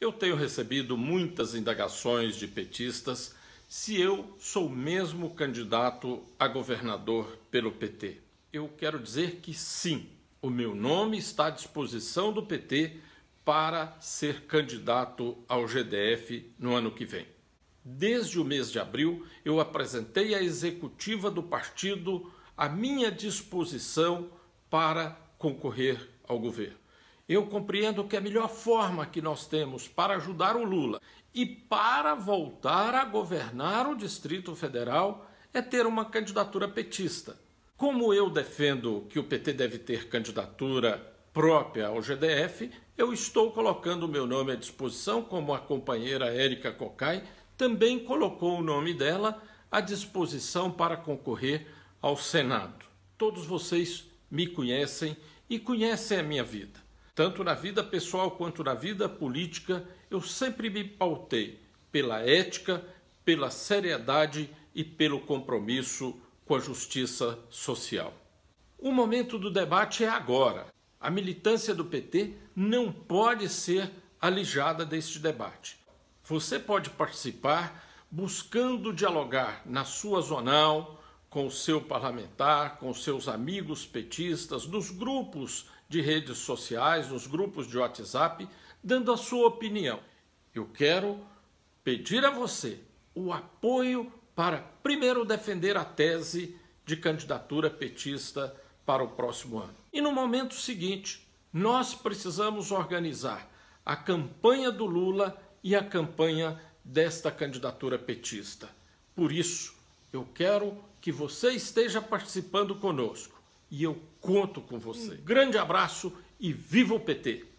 Eu tenho recebido muitas indagações de petistas se eu sou mesmo candidato a governador pelo PT. Eu quero dizer que sim, o meu nome está à disposição do PT para ser candidato ao GDF no ano que vem. Desde o mês de abril, eu apresentei à executiva do partido a minha disposição para concorrer ao governo eu compreendo que a melhor forma que nós temos para ajudar o Lula e para voltar a governar o Distrito Federal é ter uma candidatura petista. Como eu defendo que o PT deve ter candidatura própria ao GDF, eu estou colocando o meu nome à disposição, como a companheira Érica Cocai também colocou o nome dela à disposição para concorrer ao Senado. Todos vocês me conhecem e conhecem a minha vida. Tanto na vida pessoal quanto na vida política, eu sempre me pautei pela ética, pela seriedade e pelo compromisso com a justiça social. O momento do debate é agora. A militância do PT não pode ser alijada deste debate. Você pode participar buscando dialogar na sua zonal, com o seu parlamentar, com seus amigos petistas, nos grupos de redes sociais, nos grupos de WhatsApp, dando a sua opinião. Eu quero pedir a você o apoio para primeiro defender a tese de candidatura petista para o próximo ano. E no momento seguinte, nós precisamos organizar a campanha do Lula e a campanha desta candidatura petista. Por isso, eu quero que você esteja participando conosco e eu conto com você. Um grande abraço e viva o PT!